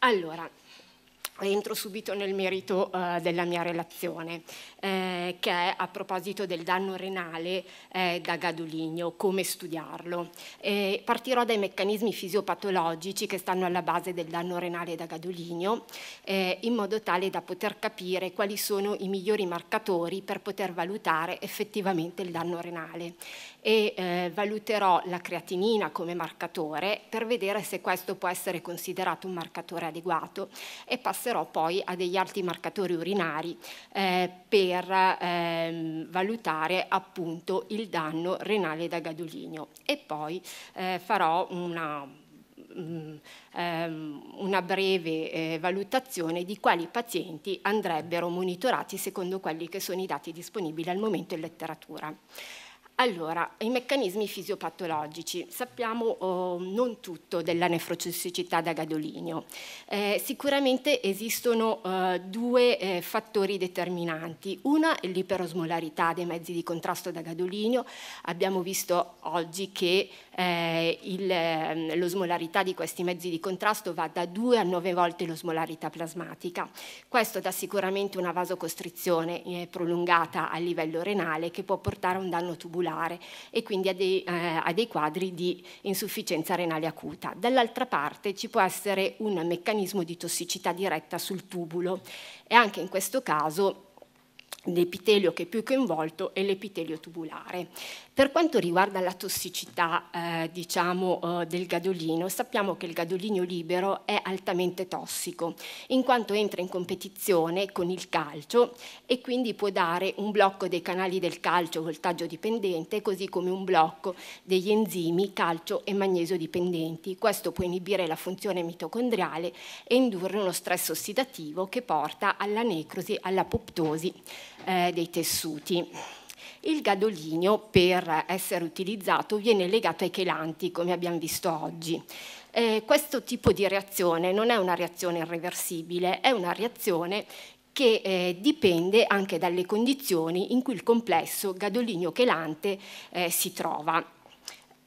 Allora, entro subito nel merito eh, della mia relazione, eh, che è a proposito del danno renale eh, da gadoligno, come studiarlo. partirò dai meccanismi fisiopatologici che stanno alla base del danno renale da gadoligno, eh, in modo tale da poter capire quali sono i migliori marcatori per poter valutare effettivamente il danno renale. E eh, valuterò la creatinina come marcatore per vedere se questo può essere considerato un marcatore adeguato e passerò passerò poi a degli altri marcatori urinari eh, per ehm, valutare appunto il danno renale da gadolinio e poi eh, farò una mm, ehm, una breve eh, valutazione di quali pazienti andrebbero monitorati secondo quelli che sono i dati disponibili al momento in letteratura. Allora, i meccanismi fisiopatologici. Sappiamo oh, non tutto della nefrocessicità da gadolinio. Eh, sicuramente esistono eh, due eh, fattori determinanti. Una è l'iperosmolarità dei mezzi di contrasto da gadolinio. Abbiamo visto oggi che eh, il, ehm, l'osmolarità di questi mezzi di contrasto va da 2 a 9 volte l'osmolarità plasmatica. Questo dà sicuramente una vasocostrizione eh, prolungata a livello renale che può portare a un danno tubolare vascolare e quindi a dei, eh, a dei quadri di insufficienza renale acuta. Dall'altra parte ci può essere un meccanismo di tossicità diretta sul tubulo e anche in questo caso l'epitelio che è più coinvolto è l'epitelio tubulare. Per quanto riguarda la tossicità eh, diciamo, eh, del gadolino, sappiamo che il gadolino libero è altamente tossico, in quanto entra in competizione con il calcio e quindi può dare un blocco dei canali del calcio voltaggio dipendente, così come un blocco degli enzimi calcio e magnesio dipendenti. Questo può inibire la funzione mitocondriale e indurre uno stress ossidativo che porta alla necrosi, all'apoptosi eh, dei tessuti. Il gadolinio, per essere utilizzato, viene legato ai chelanti, come abbiamo visto oggi. Eh, questo tipo di reazione non è una reazione irreversibile, è una reazione che eh, dipende anche dalle condizioni in cui il complesso gadolinio-chelante eh, si trova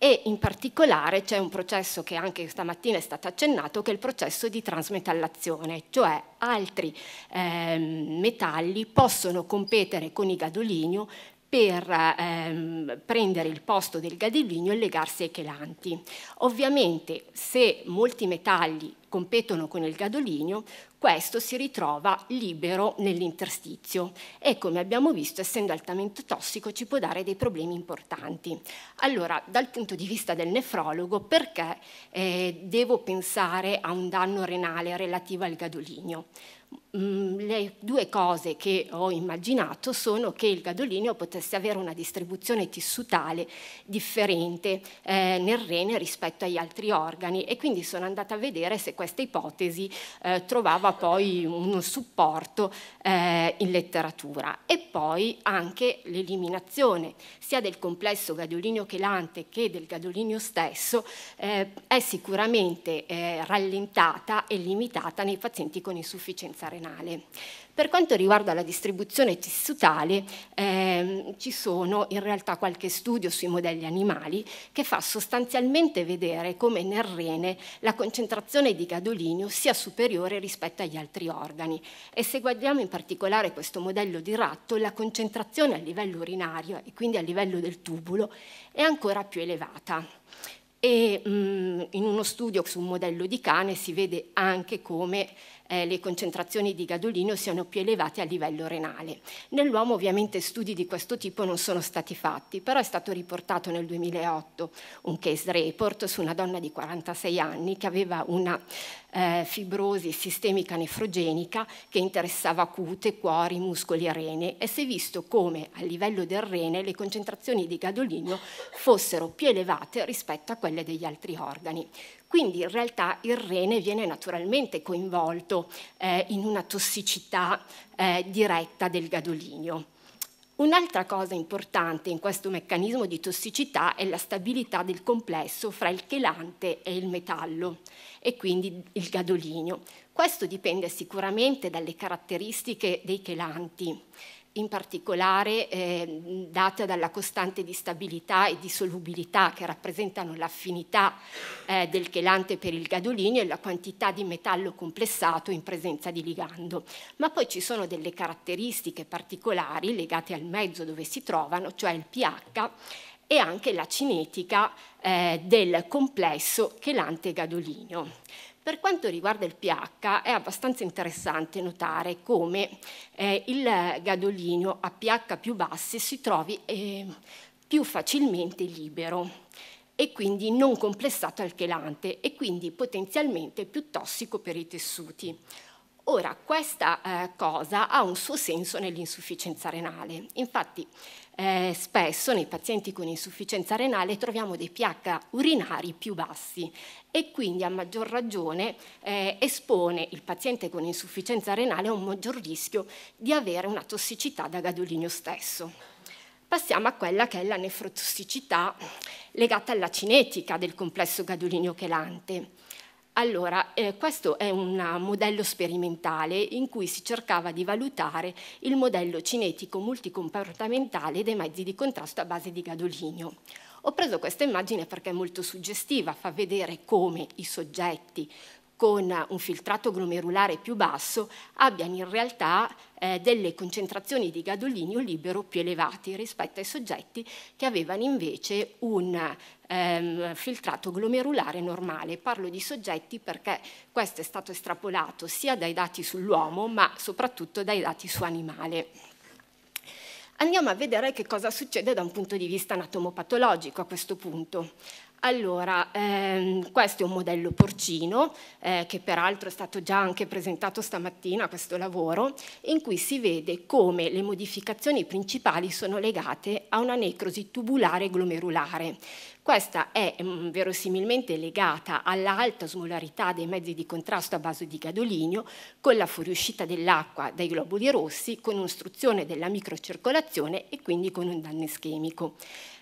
e in particolare c'è un processo che anche stamattina è stato accennato che è il processo di transmetallazione, cioè altri eh, metalli possono competere con il gadolinio per ehm, prendere il posto del gadolinio e legarsi ai chelanti. Ovviamente se molti metalli competono con il gadolinio, questo si ritrova libero nell'interstizio e come abbiamo visto essendo altamente tossico ci può dare dei problemi importanti. Allora dal punto di vista del nefrologo perché eh, devo pensare a un danno renale relativo al gadolinio? Mm, le due cose che ho immaginato sono che il gadolinio potesse avere una distribuzione tissutale differente eh, nel rene rispetto agli altri organi e quindi sono andata a vedere se questa ipotesi eh, trovava poi un supporto eh, in letteratura. E poi anche l'eliminazione sia del complesso gadolinio chelante che del gadolinio stesso eh, è sicuramente eh, rallentata e limitata nei pazienti con insufficienza renale. Per quanto riguarda la distribuzione tessutale, ehm, ci sono in realtà qualche studio sui modelli animali che fa sostanzialmente vedere come nel rene la concentrazione di gadolinio sia superiore rispetto agli altri organi e se guardiamo in particolare questo modello di ratto, la concentrazione a livello urinario e quindi a livello del tubulo è ancora più elevata. E, mh, mm, in uno studio su un modello di cane si vede anche come eh, le concentrazioni di gadolino siano più elevate a livello renale. Nell'uomo ovviamente studi di questo tipo non sono stati fatti, però è stato riportato nel 2008 un case report su una donna di 46 anni che aveva una eh, fibrosi sistemica nefrogenica che interessava cute, cuori, muscoli e rene e si è visto come a livello del rene le concentrazioni di gadolino fossero più elevate rispetto a quelle degli altri organi. Quindi in realtà il rene viene naturalmente coinvolto eh, in una tossicità eh, diretta del gadolinio. Un'altra cosa importante in questo meccanismo di tossicità è la stabilità del complesso fra il chelante e il metallo e quindi il gadolinio. Questo dipende sicuramente dalle caratteristiche dei chelanti in particolare eh, data dalla costante di stabilità e di solubilità che rappresentano l'affinità eh, del chelante per il gadolinio e la quantità di metallo complessato in presenza di ligando. Ma poi ci sono delle caratteristiche particolari legate al mezzo dove si trovano, cioè il pH e anche la cinetica eh, del complesso chelante-gadolinio. Per quanto riguarda il pH è abbastanza interessante notare come eh, il gadolinio a pH più bassi si trovi eh, più facilmente libero e quindi non complessato al chelante e quindi potenzialmente più tossico per i tessuti. Ora, questa eh, cosa ha un suo senso nell'insufficienza renale. Infatti, eh, spesso nei pazienti con insufficienza renale troviamo dei pH urinari più bassi e quindi a maggior ragione eh, espone il paziente con insufficienza renale a un maggior rischio di avere una tossicità da gadolinio stesso. Passiamo a quella che è la nefrotossicità legata alla cinetica del complesso gadolinio chelante. Allora, eh, questo è un eh, modello sperimentale in cui si cercava di valutare il modello cinetico multicomportamentale dei mezzi di contrasto a base di gadolinio. Ho preso questa immagine perché è molto suggestiva, fa vedere come i soggetti con un filtrato glomerulare più basso abbiano in realtà eh, delle concentrazioni di gadolinio libero più elevate rispetto ai soggetti che avevano invece un ehm, filtrato glomerulare normale. Parlo di soggetti perché questo è stato estrapolato sia dai dati sull'uomo ma soprattutto dai dati su animale. Andiamo a vedere che cosa succede da un punto di vista anatomopatologico a questo punto. Allora, ehm, questo è un modello porcino, eh, che peraltro è stato già anche presentato stamattina questo lavoro, in cui si vede come le modificazioni principali sono legate a una necrosi tubulare glomerulare. Questa è mh, mm, verosimilmente legata all'alta smolarità dei mezzi di contrasto a base di gadolinio, con la fuoriuscita dell'acqua dai globuli rossi, con un'ostruzione della microcircolazione e quindi con un danno ischemico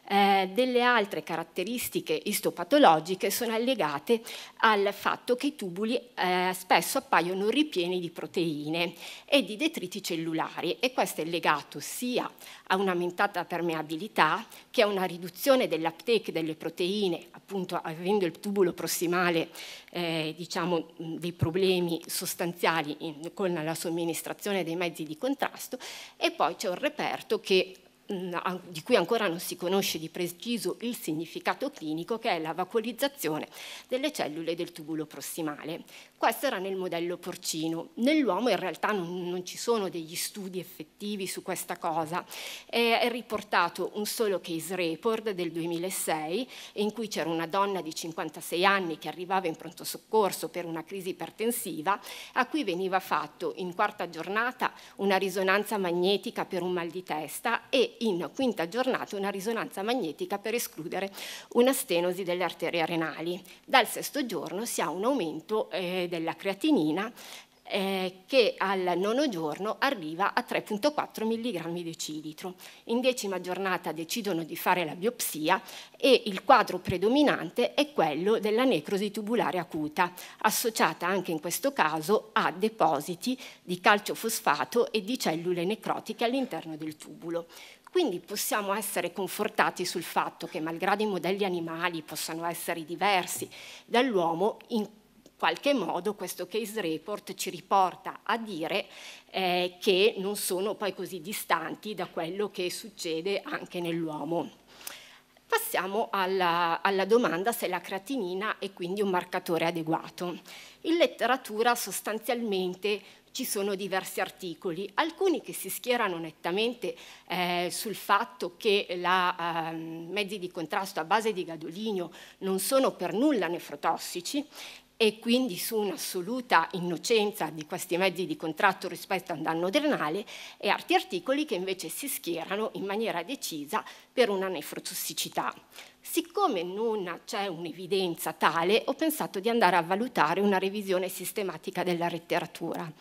eh, delle altre caratteristiche istopatologiche sono legate al fatto che i tubuli eh, spesso appaiono ripieni di proteine e di detriti cellulari e questo è legato sia a un'aumentata permeabilità che a una riduzione dell'uptake delle proteine, appunto avendo il tubulo prossimale eh, diciamo, dei problemi sostanziali in, con la somministrazione dei mezzi di contrasto e poi c'è un reperto che Mm, di cui ancora non si conosce di preciso il significato clinico, che è la vacuolizzazione delle cellule del tubulo prossimale. Questo era nel modello porcino. Nell'uomo in realtà non, non ci sono degli studi effettivi su questa cosa. È riportato un solo case report del 2006 in cui c'era una donna di 56 anni che arrivava in pronto soccorso per una crisi ipertensiva a cui veniva fatto in quarta giornata una risonanza magnetica per un mal di testa e in quinta giornata una risonanza magnetica per escludere una stenosi delle arterie renali. Dal sesto giorno si ha un aumento eh, della creatinina eh, che al nono giorno arriva a 3,4 mg decilitro. In decima giornata decidono di fare la biopsia e il quadro predominante è quello della necrosi tubulare acuta, associata anche in questo caso a depositi di calciofosfato e di cellule necrotiche all'interno del tubulo. Quindi possiamo essere confortati sul fatto che malgrado i modelli animali possano essere diversi dall'uomo, in qualche modo questo case report ci riporta a dire eh, che non sono poi così distanti da quello che succede anche nell'uomo. Passiamo alla, alla, domanda se la creatinina è quindi un marcatore adeguato. In letteratura sostanzialmente ci sono diversi articoli, alcuni che si schierano nettamente eh, sul fatto che i eh, mezzi di contrasto a base di gadolinio non sono per nulla nefrotossici, e quindi su un'assoluta innocenza di questi mezzi di contratto rispetto al danno adrenale e altri articoli che invece si schierano in maniera decisa per una nefrotossicità. Siccome non c'è un'evidenza tale, ho pensato di andare a valutare una revisione sistematica della letteratura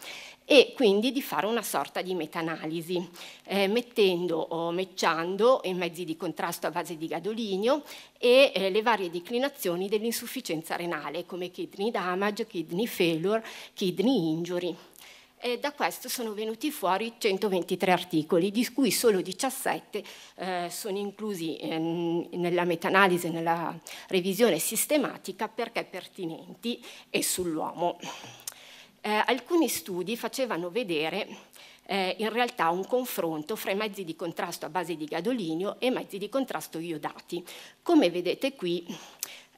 e quindi di fare una sorta di meta-analisi, eh, mettendo o mecciando i mezzi di contrasto a base di gadolinio e eh, le varie declinazioni dell'insufficienza renale, come kidney damage, kidney failure, kidney injury. E da questo sono venuti fuori 123 articoli, di cui solo 17 eh, sono inclusi eh, nella metanalisi, nella revisione sistematica perché pertinenti e sull'uomo eh, alcuni studi facevano vedere eh, in realtà un confronto fra i mezzi di contrasto a base di gadolinio e i mezzi di contrasto iodati. Come vedete qui,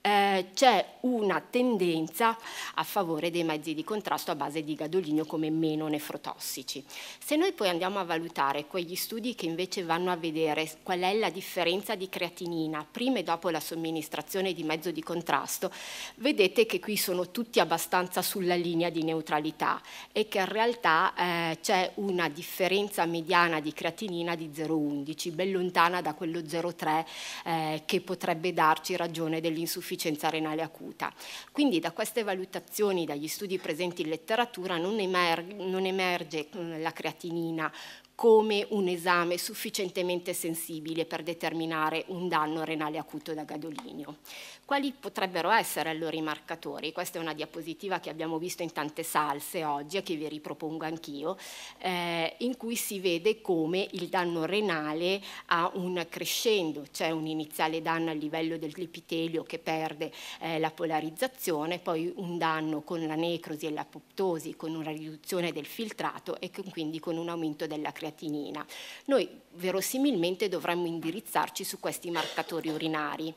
eh, eh, c'è una tendenza a favore dei mezzi di contrasto a base di gadolinio come meno nefrotossici. Se noi poi andiamo a valutare quegli studi che invece vanno a vedere qual è la differenza di creatinina prima e dopo la somministrazione di mezzo di contrasto, vedete che qui sono tutti abbastanza sulla linea di neutralità e che in realtà eh, c'è una differenza mediana di creatinina di 0,11, ben lontana da quello 0,3 eh, che potrebbe darci ragione dell'insufficienza congenitalita renale acuta. Quindi da queste valutazioni, dagli studi presenti in letteratura, non, emerge, non emerge mm, la creatinina come un esame sufficientemente sensibile per determinare un danno renale acuto da gadolinio. Quali potrebbero essere allora i marcatori? Questa è una diapositiva che abbiamo visto in tante salse oggi e che vi ripropongo anch'io, eh, in cui si vede come il danno renale ha un crescendo, c'è un iniziale danno a livello dell'epitelio che perde eh, la polarizzazione, poi un danno con la necrosi e l'apoptosi, con una riduzione del filtrato e con, quindi con un aumento della creazione creatinina. Noi verosimilmente dovremmo indirizzarci su questi marcatori urinari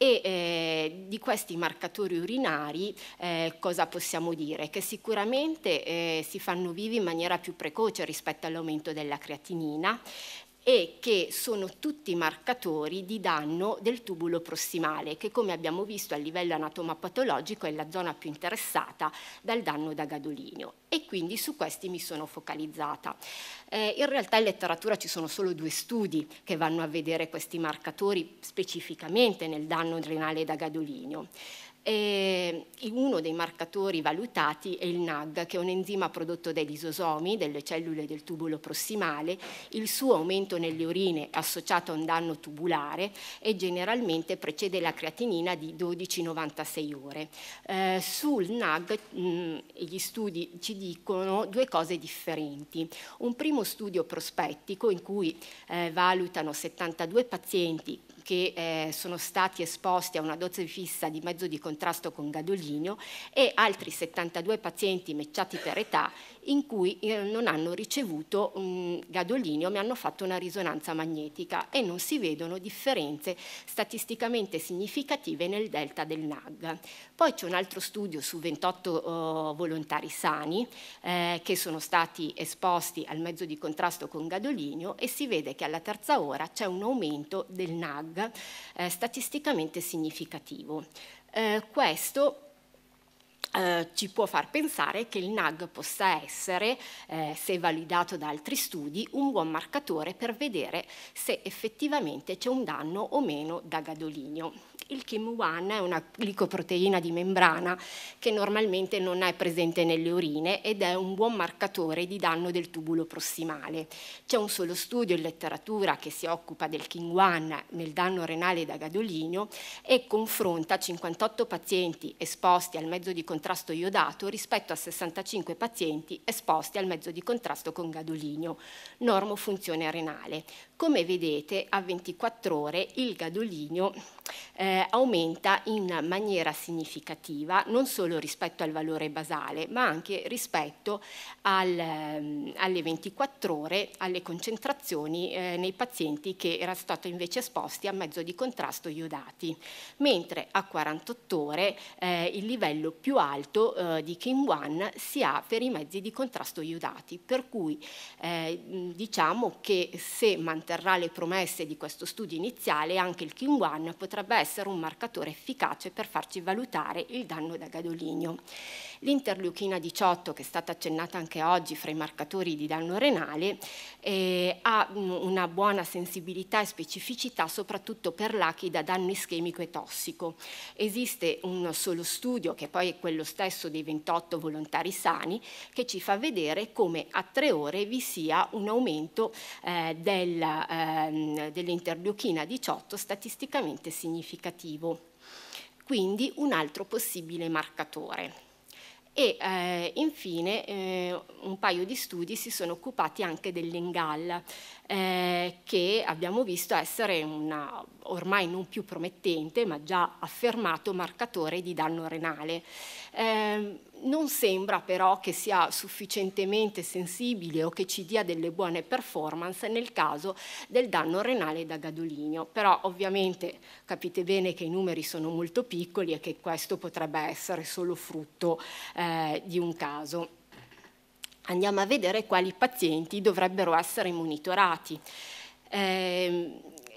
e eh, di questi marcatori urinari eh, cosa possiamo dire? Che sicuramente eh, si fanno vivi in maniera più precoce rispetto all'aumento della creatinina e che sono tutti marcatori di danno del tubulo prossimale, che come abbiamo visto a livello anatomopatologico è la zona più interessata dal danno da gadolinio. E quindi su questi mi sono focalizzata. Eh, in realtà in letteratura ci sono solo due studi che vanno a vedere questi marcatori specificamente nel danno adrenale da gadolinio. E eh, uno dei marcatori valutati è il NAG, che è un enzima prodotto dai lisosomi, delle cellule del tubulo prossimale. Il suo aumento nelle urine è associato a un danno tubulare e generalmente precede la creatinina di 12-96 ore. Eh, sul NAG mh, mm, gli studi ci dicono due cose differenti. Un primo studio prospettico in cui eh, valutano 72 pazienti che eh, sono stati esposti a una dose fissa di mezzo di contrasto con gadolinio e altri 72 pazienti mecciati per età in cui eh, non hanno ricevuto un mm, gadolinio mi hanno fatto una risonanza magnetica e non si vedono differenze statisticamente significative nel delta del NAG. Poi c'è un altro studio su 28 uh, volontari sani eh, che sono stati esposti al mezzo di contrasto con gadolinio e si vede che alla terza ora c'è un aumento del NAG eh, statisticamente significativo. Eh, questo eh, ci può far pensare che il NAG possa essere, eh, se validato da altri studi, un buon marcatore per vedere se effettivamente c'è un danno o meno da gadolinio il Kim-1 è una glicoproteina di membrana che normalmente non è presente nelle urine ed è un buon marcatore di danno del tubulo prossimale. C'è un solo studio in letteratura che si occupa del Kim-1 nel danno renale da gadolinio e confronta 58 pazienti esposti al mezzo di contrasto iodato rispetto a 65 pazienti esposti al mezzo di contrasto con gadolinio, normo funzione renale. Come vedete, a 24 ore il gadolinio eh, eh, aumenta in maniera significativa non solo rispetto al valore basale ma anche rispetto al, ehm, alle 24 ore, alle concentrazioni eh, nei pazienti che erano stati invece esposti a mezzo di contrasto iodati, mentre a 48 ore eh, il livello più alto eh, di King-1 si ha per i mezzi di contrasto iodati, per cui eh, diciamo che se manterrà le promesse di questo studio iniziale anche il King-1 potrebbe essere essere un marcatore efficace per farci valutare il danno da gadolinio. L'interleuchina 18, che è stata accennata anche oggi fra i marcatori di danno renale, eh, ha una buona sensibilità e specificità soprattutto per l'ACI da danno ischemico e tossico. Esiste un solo studio, che poi è quello stesso dei 28 volontari sani, che ci fa vedere come a tre ore vi sia un aumento eh, del, eh, dell'interleuchina 18 statisticamente significativo. Quindi un altro possibile marcatore e eh, infine eh, un paio di studi si sono occupati anche dell'Engal, eh, che abbiamo visto essere un ormai non più promettente, ma già affermato marcatore di danno renale. Ehm, non sembra però che sia sufficientemente sensibile o che ci dia delle buone performance nel caso del danno renale da gadolinio. Però ovviamente capite bene che i numeri sono molto piccoli e che questo potrebbe essere solo frutto eh, di un caso. Andiamo a vedere quali pazienti dovrebbero essere monitorati. Eh,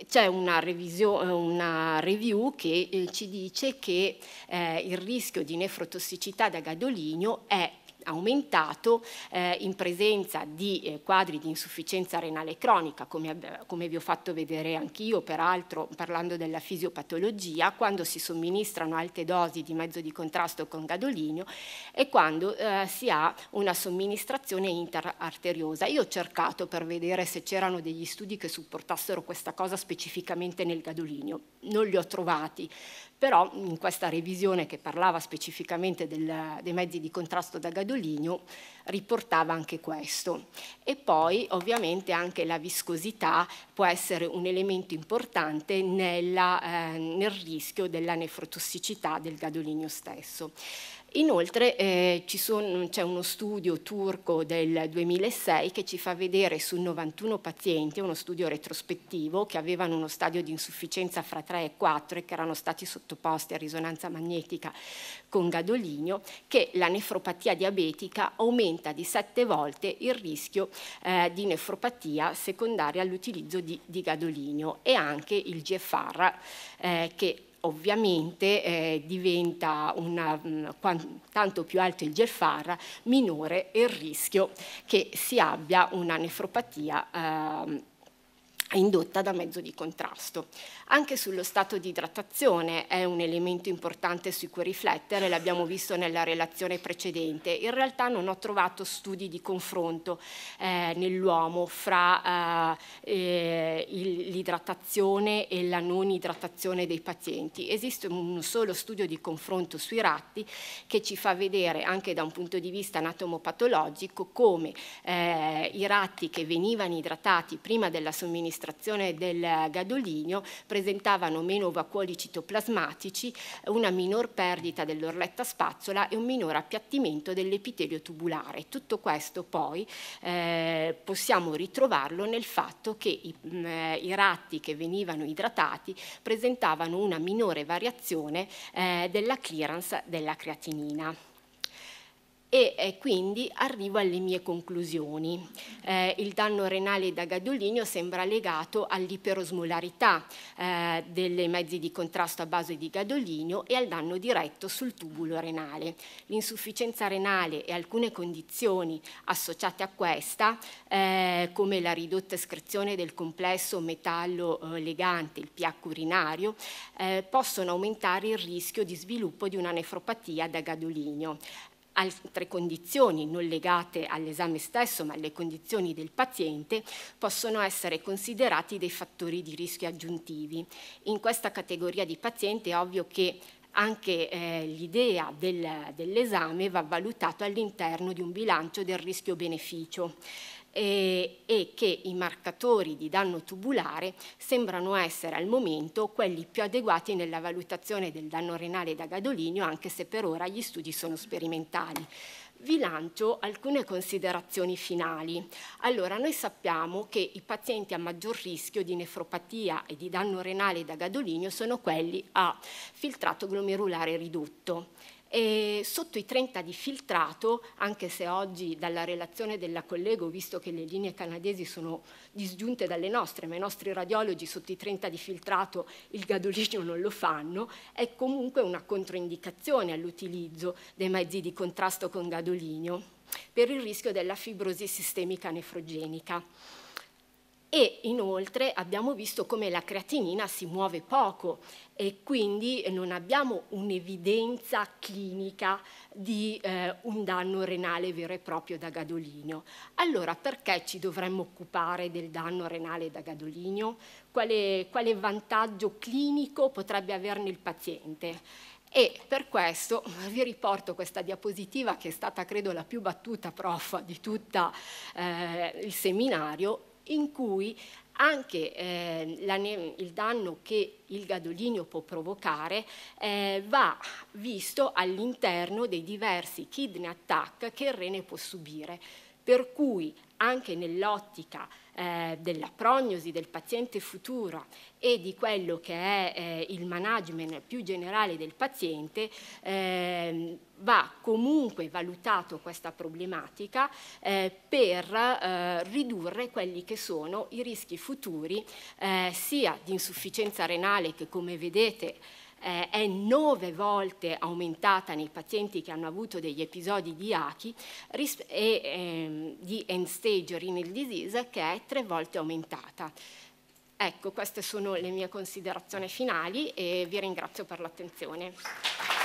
c'è una, eh, una, review che eh, ci dice che eh, il rischio di nefrotossicità da gadolinio è aumentato eh, in presenza di eh, quadri di insufficienza renale cronica, come, come vi ho fatto vedere anch'io, peraltro parlando della fisiopatologia, quando si somministrano alte dosi di mezzo di contrasto con gadolinio e quando eh, si ha una somministrazione interarteriosa. Io ho cercato per vedere se c'erano degli studi che supportassero questa cosa specificamente nel gadolinio, non li ho trovati, però in questa revisione che parlava specificamente del, dei mezzi di contrasto da gadolinio riportava anche questo. E poi ovviamente anche la viscosità può essere un elemento importante nella, eh, nel rischio della nefrotossicità del gadolinio stesso. Inoltre eh, c'è uno studio turco del 2006 che ci fa vedere su 91 pazienti, uno studio retrospettivo, che avevano uno stadio di insufficienza fra 3 e 4 e che erano stati sottoposti a risonanza magnetica con gadolinio, che la nefropatia diabetica aumenta aumenta di 7 volte il rischio eh, di nefropatia secondaria all'utilizzo di, di, gadolinio e anche il GFR eh, che ovviamente eh, diventa una, mh, mm, tanto più alto il GFR, minore il rischio che si abbia una nefropatia eh, indotta da mezzo di contrasto. Anche sullo stato di idratazione è un elemento importante su cui riflettere, l'abbiamo visto nella relazione precedente. In realtà non ho trovato studi di confronto eh, nell'uomo fra eh, eh l'idratazione e la non idratazione dei pazienti. Esiste un solo studio di confronto sui ratti che ci fa vedere anche da un punto di vista anatomopatologico come eh, i ratti che venivano idratati prima della somministrazione somministrazione del gadolinio presentavano meno vacuoli citoplasmatici, una minor perdita dell'orletta spazzola e un minor appiattimento dell'epitelio tubulare. Tutto questo poi eh, possiamo ritrovarlo nel fatto che i, mh, mm, eh, i, ratti che venivano idratati presentavano una minore variazione eh, della clearance della creatinina e eh, quindi arrivo alle mie conclusioni. Eh, il danno renale da gadolinio sembra legato all'iperosmolarità eh, dei mezzi di contrasto a base di gadolinio e al danno diretto sul tubulo renale. L'insufficienza renale e alcune condizioni associate a questa, eh, come la ridotta escrezione del complesso metallo eh, legante, il pH urinario, eh, possono aumentare il rischio di sviluppo di una nefropatia da gadolinio. Altre condizioni non legate all'esame stesso ma alle condizioni del paziente possono essere considerati dei fattori di rischio aggiuntivi. In questa categoria di paziente è ovvio che anche eh, l'idea del, dell'esame va valutato all'interno di un bilancio del rischio-beneficio eh, e che i marcatori di danno tubulare sembrano essere al momento quelli più adeguati nella valutazione del danno renale da gadolinio, anche se per ora gli studi sono sperimentali vi lancio alcune considerazioni finali. Allora, noi sappiamo che i pazienti a maggior rischio di nefropatia e di danno renale da gadolinio sono quelli a filtrato glomerulare ridotto e sotto i 30 di filtrato, anche se oggi dalla relazione della collega ho visto che le linee canadesi sono disgiunte dalle nostre, ma i nostri radiologi sotto i 30 di filtrato il gadolinio non lo fanno, è comunque una controindicazione all'utilizzo dei mezzi di contrasto con gadolinio per il rischio della fibrosi sistemica nefrogenica e inoltre abbiamo visto come la creatinina si muove poco e quindi non abbiamo un'evidenza clinica di eh, un danno renale vero e proprio da gadolinio. Allora perché ci dovremmo occupare del danno renale da gadolinio? Quale, quale vantaggio clinico potrebbe averne il paziente? E per questo vi riporto questa diapositiva che è stata credo la più battuta prof di tutto eh, il seminario in cui anche eh, la, il danno che il gadolinio può provocare eh, va visto all'interno dei diversi kidney attack che il rene può subire. Per cui anche nell'ottica eh, della prognosi del paziente futuro e di quello che è eh, il management più generale del paziente, eh, va comunque valutato questa problematica eh, per eh, ridurre quelli che sono i rischi futuri eh, sia di insufficienza renale che come vedete eh, è nove volte aumentata nei pazienti che hanno avuto degli episodi di ACI e ehm, di end stage renal disease che è tre volte aumentata. Ecco, queste sono le mie considerazioni finali e vi ringrazio per l'attenzione.